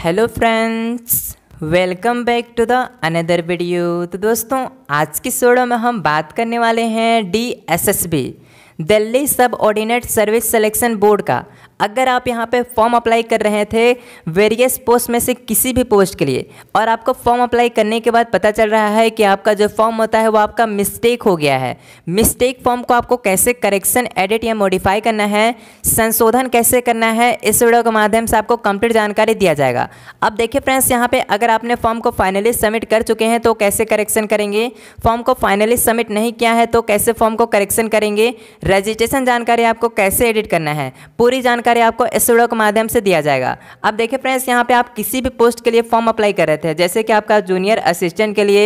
hello friends welcome back to the another video तो दोस्तों आज की सोडो में हम बात करने वाले हैं D S S B Delhi subordinate service selection board का अगर आप यहाँ पे फॉर्म अप्लाई कर रहे थे वेरियस पोस्ट में से किसी भी पोस्ट के लिए और आपको फॉर्म अप्लाई करने के बाद पता चल रहा है कि आपका जो फॉर्म होता है वो आपका मिस्टेक हो गया है मिस्टेक फॉर्म को आपको कैसे करेक्शन एडिट या मॉडिफाई करना है संशोधन कैसे करना है इस वीडियो के माध्यम से आपको कंप्लीट जानकारी दिया जाएगा अब देखिए फ्रेंड्स यहाँ पर अगर आपने फॉर्म को फाइनली सबमिट कर चुके हैं तो कैसे करेक्शन करेंगे फॉर्म को फाइनली सबमिट नहीं किया है तो कैसे फॉर्म को करेक्शन करेंगे रजिस्ट्रेशन जानकारी आपको कैसे एडिट करना है पूरी जानकारी जानकारी आपको एसोडो के माध्यम से दिया जाएगा अब देखिए फ्रेंड्स यहाँ पे आप किसी भी पोस्ट के लिए फॉर्म अप्लाई कर रहे थे जैसे कि आपका जूनियर असिस्टेंट के लिए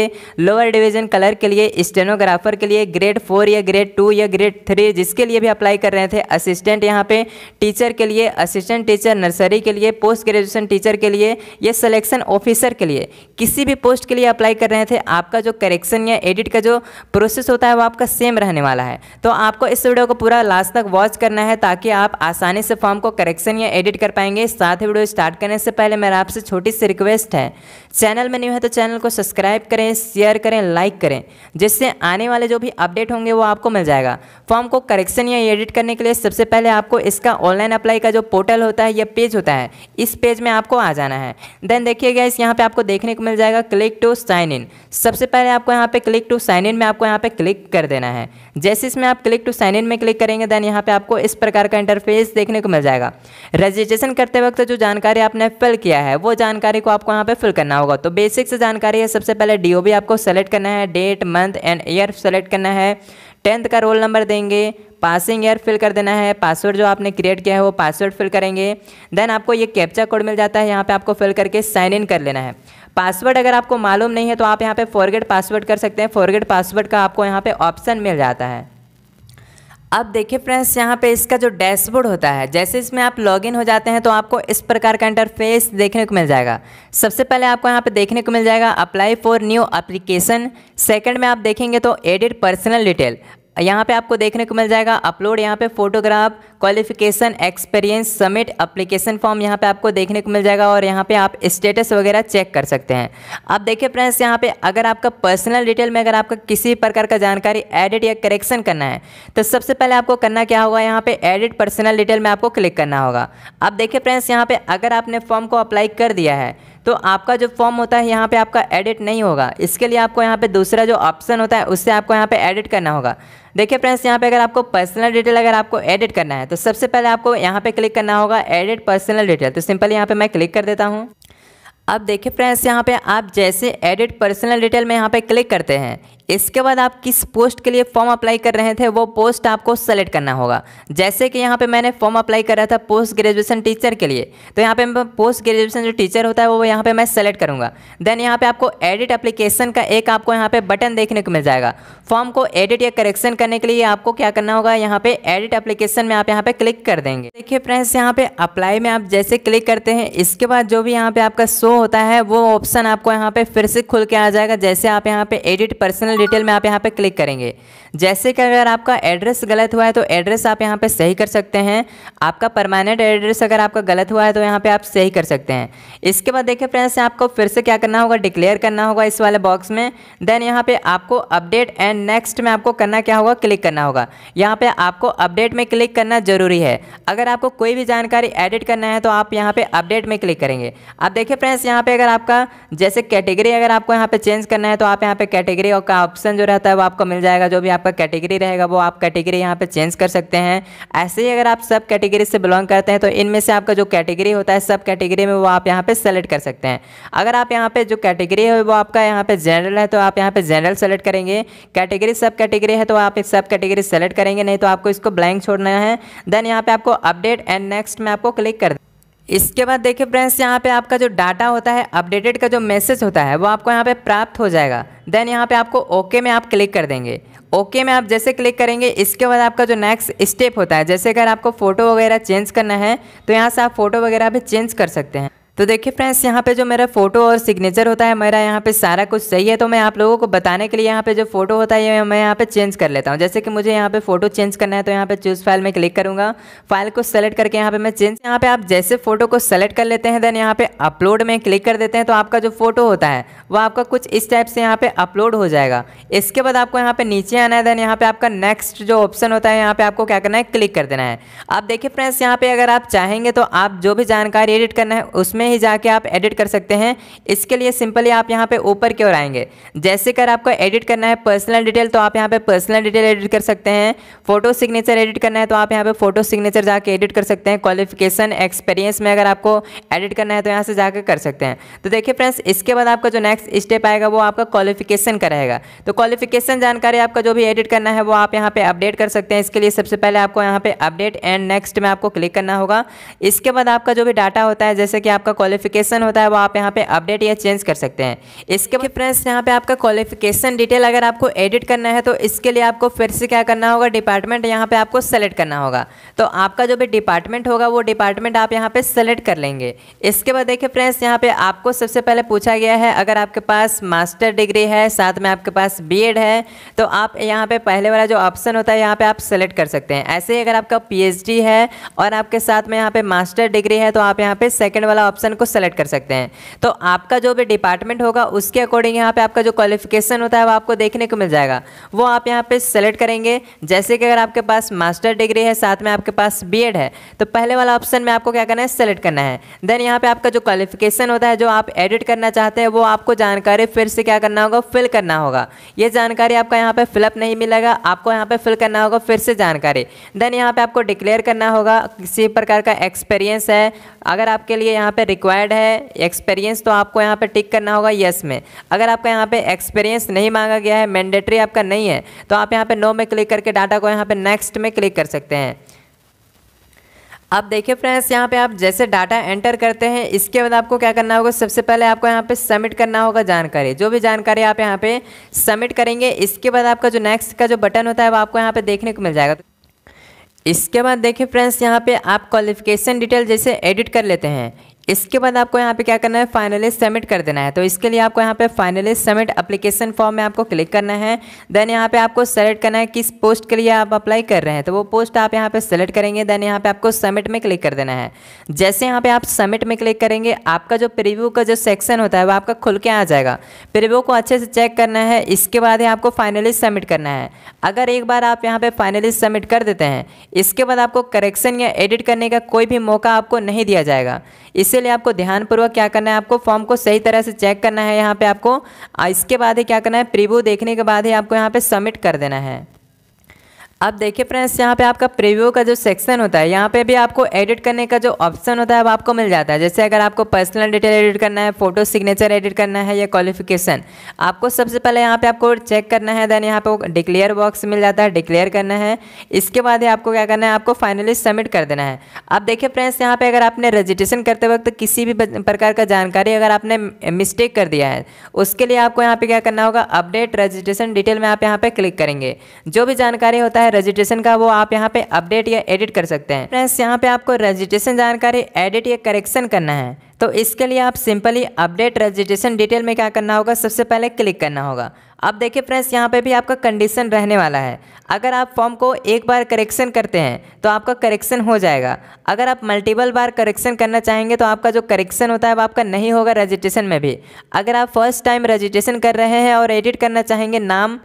लोअर डिवीजन कलर के लिए स्टेनोग्राफर के लिए ग्रेड फोर या ग्रेड टू या ग्रेड थ्री जिसके लिए भी अप्लाई कर रहे थे असिस्टेंट यहाँ पे टीचर के लिए असिस्टेंट टीचर नर्सरी के लिए पोस्ट ग्रेजुएशन टीचर के लिए या सलेक्शन ऑफिसर के लिए किसी भी पोस्ट के लिए अप्लाई कर रहे थे आपका जो करेक्शन या एडिट का जो प्रोसेस होता है वो आपका सेम रहने वाला है तो आपको इस वीडियो को पूरा लास्ट तक वॉच करना है ताकि आप आसानी से फॉर्म फॉर्म को करेक्शन या एडिट कर पाएंगे साथ ही वीडियो स्टार्ट करने से पहले मेरा आपसे छोटी सी रिक्वेस्ट है चैनल में न्यू है तो चैनल को सब्सक्राइब करें शेयर करें लाइक करें जिससे आने वाले जो भी अपडेट होंगे वो आपको मिल जाएगा फॉर्म को करेक्शन या एडिट करने के लिए सबसे पहले आपको इसका ऑनलाइन अप्लाई का जो पोर्टल होता है या पेज होता है इस पेज में आपको आ जाना है देन देखिए इस यहाँ पे आपको देखने को मिल जाएगा क्लिक टू साइन इन सबसे पहले आपको यहाँ पे क्लिक टू साइन इन में आपको यहाँ पे क्लिक कर देना है जैसे इसमें आप क्लिक टू साइन इन में क्लिक करेंगे देन यहाँ पे आपको इस प्रकार का इंटरफेस देखने को मिल जाएगा रजिस्ट्रेशन करते वक्त जो जानकारी आपने फिल किया है वो जानकारी को आपको यहाँ पे फिल करना होगा तो बेसिक से जानकारी है सबसे पहले डी आपको सेलेक्ट करना है date month and year select करना है टेंथ का रोल नंबर देंगे पासिंग ईयर फिल कर देना है पासवर्ड जो आपने क्रिएट किया है वो पासवर्ड फिल करेंगे देन आपको ये कैप्चा कोड मिल जाता है यहाँ पे आपको फिल करके साइन इन कर लेना है पासवर्ड अगर आपको मालूम नहीं है तो आप यहाँ पे फॉरगेट पासवर्ड कर सकते हैं फॉरगेट पासवर्ड का आपको यहाँ पे ऑप्शन मिल जाता है अब देखिए फ्रेंड्स यहाँ पे इसका जो डैशबोर्ड होता है जैसे इसमें आप लॉगिन हो जाते हैं तो आपको इस प्रकार का इंटरफेस देखने को मिल जाएगा सबसे पहले आपको यहाँ पे देखने को मिल जाएगा apply for new application second में आप देखेंगे तो एडिट पर्सनल डिटेल यहाँ पे आपको देखने को मिल जाएगा अपलोड यहाँ पे photograph qualification experience submit application form यहाँ पे आपको देखने को मिल जाएगा और यहाँ पे आप स्टेटस वगैरह चेक कर सकते हैं अब देखिए फ्रेंड्स यहाँ पे अगर आपका पर्सनल डिटेल में अगर आपका किसी प्रकार का जानकारी एडिट या करेक्शन करना है तो सबसे पहले आपको करना क्या होगा यहाँ पे एडिट पर्सनल डिटेल में आपको क्लिक करना होगा अब देखिए फ्रेंड्स यहाँ पे अगर आपने फॉर्म को अप्लाई कर दिया है तो आपका जो फॉर्म होता है यहाँ पे आपका एडिट नहीं होगा इसके लिए आपको यहाँ पे दूसरा जो ऑप्शन होता है उससे आपको यहाँ पे एडिट करना होगा देखिए फ्रेंड्स यहाँ पे अगर आपको पर्सनल डिटेल अगर आपको एडिट करना है तो सबसे पहले आपको यहाँ पे क्लिक करना होगा एडिट पर्सनल डिटेल तो सिंपल यहाँ पर मैं क्लिक कर देता हूँ अब देखिए फ्रेंड्स यहाँ पे आप जैसे एडिट पर्सनल डिटेल में यहाँ पे क्लिक करते हैं इसके बाद आप किस पोस्ट के लिए फॉर्म अप्लाई कर रहे थे वो पोस्ट आपको सेलेक्ट करना होगा जैसे कि यहाँ पे मैंने फॉर्म अप्लाई कर रहा था पोस्ट ग्रेजुएशन टीचर के लिए तो यहाँ पे पोस्ट ग्रेजुएशन जो टीचर होता है वो यहाँ पे मैं सेलेक्ट करूँगा देन यहाँ पे आपको एडिट अप्लीकेशन का एक आपको यहाँ पे बटन देखने को मिल जाएगा फॉर्म को एडिट या करेक्शन करने के लिए आपको क्या करना होगा यहाँ पे एडिट एप्लीकेशन में आप यहाँ पे क्लिक कर देंगे देखिए फ्रेंड्स यहाँ पे अप्लाई में आप जैसे क्लिक करते हैं इसके बाद जो भी यहाँ पे आपका शो होता है वो ऑप्शन आपको यहाँ पे फिर से खुल के आ जाएगा जैसे आप यहाँ पे एडिट पर्सनल पर्सनल डिटेल में आप यहाँ पे क्लिक करेंगे जैसे कि अगर आपका एड्रेस गलत हुआ है तो एड्रेस आप यहाँ पे सही कर सकते हैं आपका परमानेंट एड्रेस अगर आपका गलत हुआ है तो यहाँ पे आप सही कर सकते हैं इसके बाद देखिए फ्रेंड्स आपको फिर से क्या करना होगा डिक्लेयर करना होगा इस वाले बॉक्स में देन यहाँ पर आपको अपडेट एंड नेक्स्ट में आपको करना क्या होगा क्लिक करना होगा यहाँ पर आपको अपडेट में क्लिक करना जरूरी है अगर आपको कोई भी जानकारी एडिट करना है तो आप यहाँ पर अपडेट में क्लिक करेंगे आप देखिए फ्रेंड्स यहाँ पर अगर आपका जैसे कैटेगरी अगर आपको यहाँ पर चेंज करना है तो आप यहाँ पर कैटेगरी का ऑप्शन जो रहता है वो आपको मिल जाएगा जो भी आपका कैटेगरी रहेगा वो आप कैटेगरी यहाँ पे चेंज कर सकते हैं ऐसे ही अगर आप सब कैटेगरी से बिलोंग करते हैं तो इनमें से आपका जो कैटेगरी होता है सब कैटेगरी में वो आप यहाँ पे सेलेक्ट कर सकते हैं अगर आप यहाँ पे जो कैटेगरी है वो आपका यहाँ पे जनरल है तो आप यहाँ पे जनरल सेलेक्ट करेंगे कैटेगरी सब कैटेगरी है तो आप सब कैटेगरी सेलेक्ट करेंगे नहीं तो आपको इसको ब्लैंक छोड़ना है देन यहाँ पे आपको अपडेट एंड नेक्स्ट में आपको क्लिक कर इसके बाद देखिए फ्रेंड्स यहाँ पे आपका जो डाटा होता है अपडेटेड का जो मैसेज होता है वो आपको यहाँ पे प्राप्त हो जाएगा देन यहाँ पे आपको ओके में आप क्लिक कर देंगे ओके में आप जैसे क्लिक करेंगे इसके बाद आपका जो नेक्स्ट स्टेप होता है जैसे अगर आपको फ़ोटो वगैरह चेंज करना है तो यहाँ से आप फ़ोटो वगैरह भी चेंज कर सकते हैं तो देखिए फ्रेंड्स यहाँ पे जो मेरा फोटो और सिग्नेचर होता है मेरा यहाँ पे सारा कुछ सही है तो मैं आप लोगों को बताने के लिए यहाँ पे जो फोटो होता है ये मैं यहाँ पे चेंज कर लेता हूँ जैसे कि मुझे यहाँ पे फोटो चेंज करना है तो यहाँ पे चूज फाइल में क्लिक करूंगा फाइल को सेलेक्ट करके यहाँ पे मैं चेंज यहाँ पे आप जैसे फोटो को सेलेक्ट कर लेते हैं देन यहाँ पे अपलोड में क्लिक कर देते हैं तो आपका जो फोटो होता है वो आपका कुछ इस टाइप से यहाँ पे अपलोड हो जाएगा इसके बाद आपको यहाँ पे नीचे आना है देन यहाँ पे आपका नेक्स्ट जो ऑप्शन होता है यहाँ पे आपको क्या करना है क्लिक कर देना है आप देखिए फ्रेंड्स यहाँ पे अगर आप चाहेंगे तो आप जो भी जानकारी एडिट करना है उसमें इसमें ही जाके आप एडिट कर सकते हैं इसके लिए सिंपली आप यहाँ पे ऊपर की ओर आएंगे जैसे कर आपको एडिट करना है पर्सनल डिटेल तो आप यहाँ पे पर्सनल डिटेल एडिट कर सकते हैं फोटो सिग्नेचर एडिट करना है तो आप यहाँ पे फोटो सिग्नेचर जाके एडिट कर सकते हैं क्वालिफिकेशन एक्सपीरियंस में अगर आपको एडिट करना है तो यहाँ से जाकर कर सकते हैं तो देखिए फ्रेंड्स इसके बाद आपका जो नेक्स्ट स्टेप आएगा वो आपका क्वालिफिकेशन का रहेगा तो क्वालिफिकेशन जानकारी आपका जो भी एडिट करना है वो आप यहाँ पर अपडेट कर सकते हैं इसके लिए सबसे पहले आपको यहाँ पर अपडेट एंड नेक्स्ट में आपको क्लिक करना होगा इसके बाद आपका जो भी डाटा होता है जैसे कि आपका आपका क्वालिफिकेशन होता है वो आप यहाँ पे अपडेट या चेंज कर सकते हैं इसके बाद फ्रेंड्स यहाँ पे आपका क्वालिफिकेशन डिटेल अगर आपको एडिट करना है तो इसके लिए आपको फिर से क्या करना होगा डिपार्टमेंट यहाँ पे आपको सेलेक्ट करना होगा तो आपका जो भी डिपार्टमेंट होगा वो डिपार्टमेंट आप यहाँ पे सेलेक्ट कर लेंगे इसके बाद देखिए फ्रेंड्स यहाँ पे आपको सबसे पहले पूछा गया है अगर आपके पास मास्टर डिग्री है साथ में आपके पास बी है तो आप यहाँ पे पहले वाला जो ऑप्शन होता है यहाँ पे आप सेलेक्ट कर सकते हैं ऐसे ही अगर आपका पी है और आपके साथ में यहाँ पे मास्टर डिग्री है तो आप यहाँ पे सेकेंड वाला ऑप्शन ऑप्शन को सेलेक्ट कर सकते हैं तो आपका जो भी डिपार्टमेंट होगा उसके अकॉर्डिंग यहाँ पे आपका जो क्वालिफिकेशन होता है वो आपको देखने को मिल जाएगा वो आप यहाँ पे सेलेक्ट करेंगे जैसे कि अगर आपके पास मास्टर डिग्री है साथ में आपके पास बी है तो पहले वाला ऑप्शन में आपको क्या करना है सेलेक्ट करना है देन यहाँ पर आपका जो क्वालिफिकेशन होता है जो आप एडिट करना चाहते हैं वो आपको जानकारी फिर से क्या करना होगा फिल करना होगा ये जानकारी आपका यहाँ पर फिलअप नहीं मिलेगा आपको यहाँ पर फिल करना होगा फिर से जानकारी देन यहाँ पर आपको डिक्लेयर करना होगा किसी प्रकार का एक्सपीरियंस है अगर आपके लिए यहाँ पर रिक्वायर्ड है एक्सपीरियंस तो आपको यहाँ पे टिक करना होगा येस में अगर आपका यहाँ पे एक्सपीरियंस नहीं मांगा गया है मैंडेटरी आपका नहीं है तो आप यहाँ पे नो में क्लिक करके डाटा को यहाँ पे नेक्स्ट में क्लिक कर सकते हैं अब देखिए फ्रेंड्स यहाँ पे आप जैसे डाटा एंटर करते हैं इसके बाद आपको क्या करना होगा सबसे पहले आपको यहाँ पे सबमिट करना होगा जानकारी जो भी जानकारी आप यहाँ पे सबमिट करेंगे इसके बाद आपका जो नेक्स्ट का जो बटन होता है वो आपको यहाँ पे देखने को मिल जाएगा इसके बाद देखिए फ्रेंड्स यहाँ पे आप क्वालिफिकेशन डिटेल जैसे एडिट कर लेते हैं इसके बाद आपको यहाँ पे क्या करना है फाइनली सबमिट कर देना है तो इसके लिए आपको यहाँ पे फाइनली सबमिट अप्लीकेशन फॉर्म में आपको क्लिक करना है देन यहाँ पे आपको सेलेक्ट करना है किस पोस्ट के लिए आप अप्लाई कर रहे हैं तो वो पोस्ट आप यहाँ पे सेलेक्ट करेंगे देन यहाँ पे आपको सबमिट में क्लिक कर देना है जैसे यहाँ पे आप सबमिट में क्लिक करेंगे आपका जो प्रिव्यू का जो सेक्शन होता है वो आपका खुल के आ जाएगा प्रिव्यू को अच्छे से चेक करना है इसके बाद ही आपको फाइनली सबमिट करना है अगर एक बार आप यहाँ पर फाइनली सबमिट कर देते हैं इसके बाद आपको करेक्शन या एडिट करने का कोई भी मौका आपको नहीं दिया जाएगा इस इसके लिए आपको ध्यानपूर्वक क्या करना है आपको फॉर्म को सही तरह से चेक करना है यहाँ पे आपको इसके बाद ही क्या करना है प्रीव्यू देखने के बाद ही आपको यहाँ पे सबमिट कर देना है अब देखिए फ्रेंड्स यहाँ पे आपका प्रीव्यू का जो सेक्शन होता है यहाँ पे भी आपको एडिट करने का जो ऑप्शन होता है वो आपको मिल जाता है जैसे अगर आपको पर्सनल डिटेल एडिट करना है फोटो सिग्नेचर एडिट करना है या क्वालिफिकेशन आपको सबसे पहले यहाँ पे आपको चेक करना है देन यहाँ पे डिक्लेयर बॉक्स मिल जाता है डिक्लेयर करना है इसके बाद ही आपको क्या करना है आपको फाइनली सबमिट कर देना है अब देखिए फ्रेंड्स यहाँ पर अगर आपने रजिस्ट्रेशन करते वक्त किसी भी प्रकार का जानकारी अगर आपने मिस्टेक कर दिया है उसके लिए आपको यहाँ पर क्या करना होगा अपडेट रजिस्ट्रेशन डिटेल में आप यहाँ पर क्लिक करेंगे जो भी जानकारी होता है रजिस्ट्रेशन का वो आप यहाँ पे अपडेट या एडिट कर सकते हैं फ्रेंड्स यहाँ पे आपको रजिस्ट्रेशन जानकारी एडिट या करेक्शन करना है तो इसके लिए आप सिंपली अपडेट रजिस्ट्रेशन डिटेल में क्या करना होगा सबसे पहले क्लिक करना होगा अब देखिए फ्रेंड्स यहाँ पे भी आपका कंडीशन रहने वाला है अगर आप फॉर्म को एक बार करेक्शन करते हैं तो आपका करेक्शन हो जाएगा अगर आप मल्टीपल बार करेक्शन करना चाहेंगे तो आपका जो करेक्शन होता है वो आपका नहीं होगा रजिस्ट्रेशन में भी अगर आप फर्स्ट टाइम रजिस्ट्रेशन कर रहे हैं और एडिट करना चाहेंगे नाम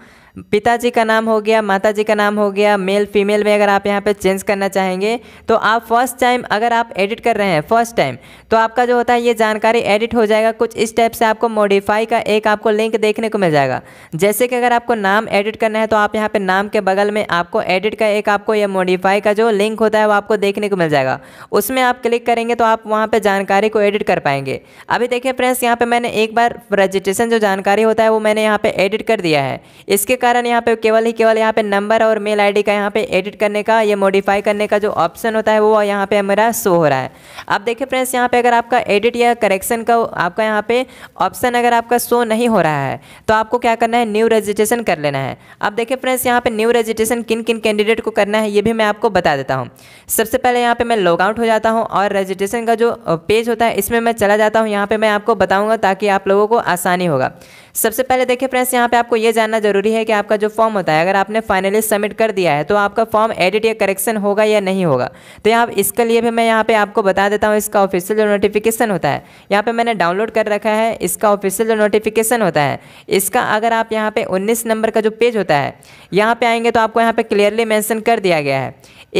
पिताजी का नाम हो गया माताजी का नाम हो गया मेल फीमेल में अगर आप यहाँ पे चेंज करना चाहेंगे तो आप फर्स्ट टाइम अगर आप एडिट कर रहे हैं फर्स्ट टाइम तो आपका जो होता है ये जानकारी एडिट हो जाएगा कुछ इस टाइप से आपको मॉडिफाई का एक आपको लिंक देखने को मिल जाएगा जैसे कि अगर आपको नाम एडिट करना है तो आप यहाँ पर नाम के बगल में आपको एडिट का एक आपको यह मॉडिफाई का जो लिंक होता है वो आपको देखने को मिल जाएगा उसमें आप क्लिक करेंगे तो आप वहाँ पर जानकारी को एडिट कर पाएंगे अभी देखिए फ्रेंड्स यहाँ पर मैंने एक बार रजिस्ट्रेशन जो जानकारी होता है वो मैंने यहाँ पर एडिट कर दिया है इसके कारण यहाँ पे केवल ही केवल यहाँ पे नंबर और मेल आईडी का यहाँ पे एडिट करने का या मॉडिफाई करने का जो ऑप्शन होता है वो यहाँ पे हमारा शो हो रहा है अब देखिए फ्रेंड्स यहाँ पे अगर आपका एडिट या करेक्शन का आपका यहाँ पे ऑप्शन अगर आपका शो नहीं हो रहा है तो आपको क्या करना है न्यू रजिस्ट्रेशन कर लेना है अब देखिए फ्रेंड्स यहाँ पे न्यू रजिस्ट्रेशन किन किन कैंडिडेट को करना है ये भी मैं आपको बता देता हूँ सबसे पहले यहाँ पे मैं लॉग आउट हो जाता हूँ और रजिस्ट्रेशन का जो पेज होता है इसमें मैं चला जाता हूँ यहाँ पे मैं आपको बताऊँगा ताकि आप लोगों को आसानी होगा सबसे पहले देखिए फ्रेंड्स यहाँ पे आपको ये जानना जरूरी है कि आपका जो फॉर्म होता है अगर आपने फाइनली सबमिट कर दिया है तो आपका फॉर्म एडिट या करेक्शन होगा या नहीं होगा तो यहाँ इसके लिए भी मैं यहाँ पे आपको बता देता हूँ इसका ऑफिशियल जो नोटिफिकेशन होता है यहाँ पे मैंने डाउनलोड कर रखा है इसका ऑफिशियल जो नोटिफिकेशन होता है इसका अगर आप यहाँ पे उन्नीस नंबर का जो पेज होता है यहाँ पे आएंगे तो आपको यहाँ पे क्लियरली मैंसन कर दिया गया है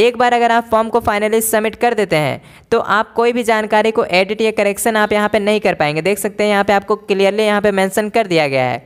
एक बार अगर आप फॉर्म को फाइनली सबमिट कर देते हैं तो आप कोई भी जानकारी को एडिट या करेक्शन आप यहाँ पर नहीं कर पाएंगे देख सकते हैं यहाँ पर आपको क्लियरली यहाँ पर मैंसन कर दिया 对。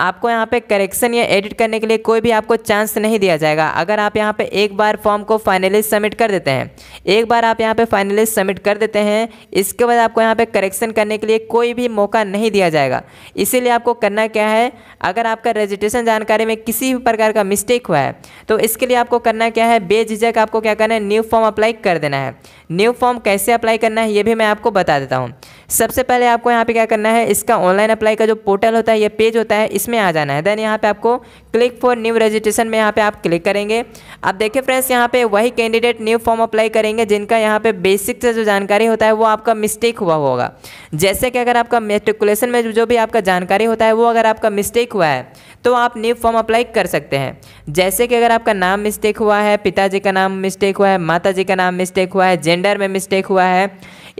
आपको यहाँ पे करेक्शन या एडिट करने के लिए कोई भी आपको चांस नहीं दिया जाएगा अगर आप यहाँ पे एक बार फॉर्म को फाइनली सबमिट कर देते हैं एक बार आप यहाँ पे फाइनली सबमिट कर देते हैं इसके बाद आपको यहाँ पे करेक्शन करने के लिए कोई भी मौका नहीं दिया जाएगा इसीलिए आपको करना क्या है अगर आपका रजिस्ट्रेशन जानकारी में किसी भी प्रकार का मिस्टेक हुआ है तो इसके लिए आपको करना क्या है बेझिझक आपको क्या करना है न्यू फॉर्म अप्लाई कर देना है न्यू फॉर्म कैसे अप्लाई करना है ये भी मैं आपको बता देता हूँ सबसे पहले आपको यहाँ पर क्या करना है इसका ऑनलाइन अप्लाई का जो पोर्टल होता है या पेज होता है इस इसमें आ जाना है देन यहाँ पे आपको क्लिक फॉर न्यू रजिस्ट्रेशन में यहाँ पे आप क्लिक करेंगे अब देखिए फ्रेंड्स यहाँ पे वही कैंडिडेट न्यू फॉर्म अप्लाई करेंगे जिनका यहाँ पे बेसिक से जो जानकारी होता है वो आपका मिस्टेक हुआ होगा जैसे कि अगर आपका मेट्रिकुलेशन में जो भी आपका जानकारी होता है वो अगर आपका मिस्टेक हुआ है तो आप न्यू फॉर्म अप्लाई कर सकते हैं जैसे कि अगर आपका नाम मिस्टेक हुआ है पिताजी का नाम मिस्टेक हुआ है माता जी का नाम मिस्टेक हुआ है जेंडर में मिस्टेक हुआ है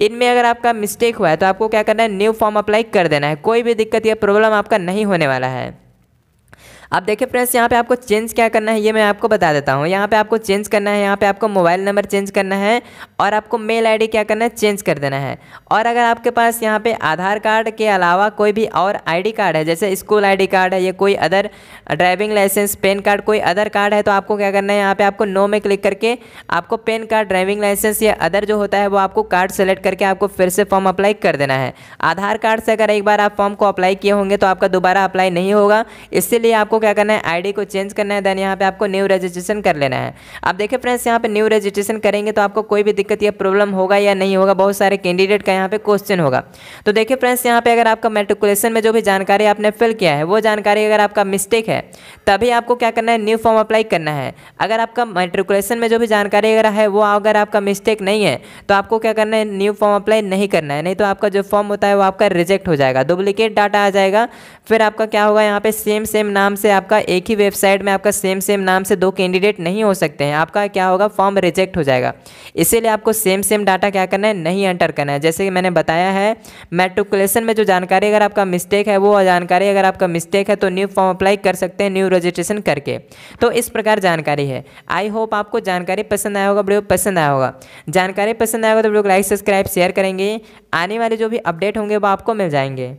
इनमें अगर आपका मिस्टेक हुआ है तो आपको क्या करना है न्यू फॉर्म अप्लाई कर देना है कोई भी दिक्कत या प्रॉब्लम आपका नहीं होने वाला है अब देखिए फ्रेंड्स यहाँ पे आपको चेंज क्या करना है ये मैं आपको बता देता हूँ यहाँ पे आपको चेंज करना है यहाँ पे आपको मोबाइल नंबर चेंज करना है और आपको मेल आईडी क्या करना है चेंज कर देना है और अगर आपके पास यहाँ पे आधार कार्ड के अलावा कोई भी और आईडी कार्ड है जैसे स्कूल आईडी कार्ड है या कोई other driving licence PAN card कोई अदर कार्ड है तो आपको क्या करना है यहाँ पर आपको नो में क्लिक करके आपको पेन कार्ड ड्राइविंग लाइसेंस या अदर जो होता है वो आपको कार्ड सेलेक्ट करके आपको फिर से फॉर्म अप्लाई कर देना है आधार कार्ड से अगर एक बार आप फॉर्म को अप्लाई किए होंगे तो आपका दोबारा अप्लाई नहीं होगा इसीलिए आपको क्या करना है आईडी को चेंज करना है देन यहाँ पे आपको न्यू रजिस्ट्रेशन कर लेना है आप देखिए फ्रेंड्स यहाँ पे न्यू रजिस्ट्रेशन करेंगे तो आपको कोई भी दिक्कत या प्रॉब्लम होगा या नहीं होगा बहुत सारे कैंडिडेट का यहाँ पे क्वेश्चन होगा तो देखिए फ्रेंड्स यहाँ पे अगर आपका मेट्रिकुलेशन में जो भी जानकारी आपने फिल किया है वो जानकारी अगर आपका मिस्टेक है तभी आपको क्या करना है न्यू फॉर्म अप्लाई करना है अगर आपका मेट्रिकुलेशन में जो भी जानकारी अगर है वो अगर आपका मिस्टेक नहीं है तो आपको क्या करना है न्यू फॉर्म अप्लाई नहीं करना है नहीं तो आपका जो फॉर्म होता है वो आपका रिजेक्ट हो जाएगा डुप्लीकेट डाटा आ जाएगा फिर आपका क्या होगा यहाँ पे सेम सेम नाम से से आपका एक ही वेबसाइट में आपका सेम सेम नाम से दो कैंडिडेट नहीं हो सकते हैं आपका क्या होगा फॉर्म रिजेक्ट हो जाएगा इसीलिए आपको सेम सेम डाटा क्या करना है नहीं एंटर करना है जैसे कि मैंने बताया है मेट्रिकुलेशन में जो जानकारी अगर आपका मिस्टेक है वो जानकारी अगर आपका मिस्टेक है तो न्यू फॉर्म अप्लाई कर सकते हैं न्यू रजिस्ट्रेशन करके तो इस प्रकार जानकारी है आई होप आपको जानकारी पसंद आया होगा वीडियो पसंद आया होगा जानकारी पसंद आएगा तो वीडियो को लाइक सब्सक्राइब शेयर करेंगे आने वाले जो भी अपडेट होंगे वो आपको मिल जाएंगे